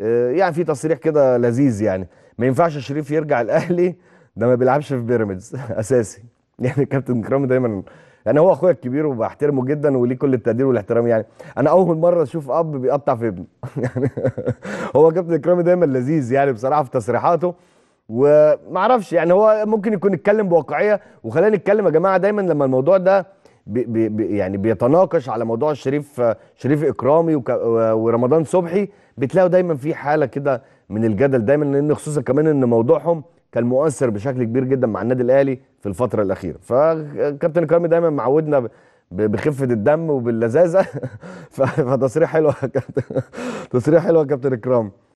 آه، يعني في تصريح كده لذيذ يعني ما ينفعش شريف يرجع الاهلي ده ما بيلعبش في بيراميدز اساسي يعني كابتن كرامي دايما يعني هو اخويا الكبير وبحترمه جدا وليه كل التقدير والاحترام يعني انا اول مره اشوف اب بيقطع في ابنه يعني هو كابتن كرامي دايما لذيذ يعني بصراحه في تصريحاته ومعرفش يعني هو ممكن يكون اتكلم بواقعيه وخلينا نتكلم يا جماعه دايما لما الموضوع ده بي بي يعني بيتناقش على موضوع الشريف شريف اكرامي ورمضان صبحي بتلاقوا دايما في حاله كده من الجدل دايما لان خصوصا كمان ان موضوعهم كان مؤثر بشكل كبير جدا مع النادي الاهلي في الفتره الاخيره فكابتن كرامي دايما معودنا بخفه الدم وباللذاذه فتصريح حلو تصريح حلو يا كابتن اكرامي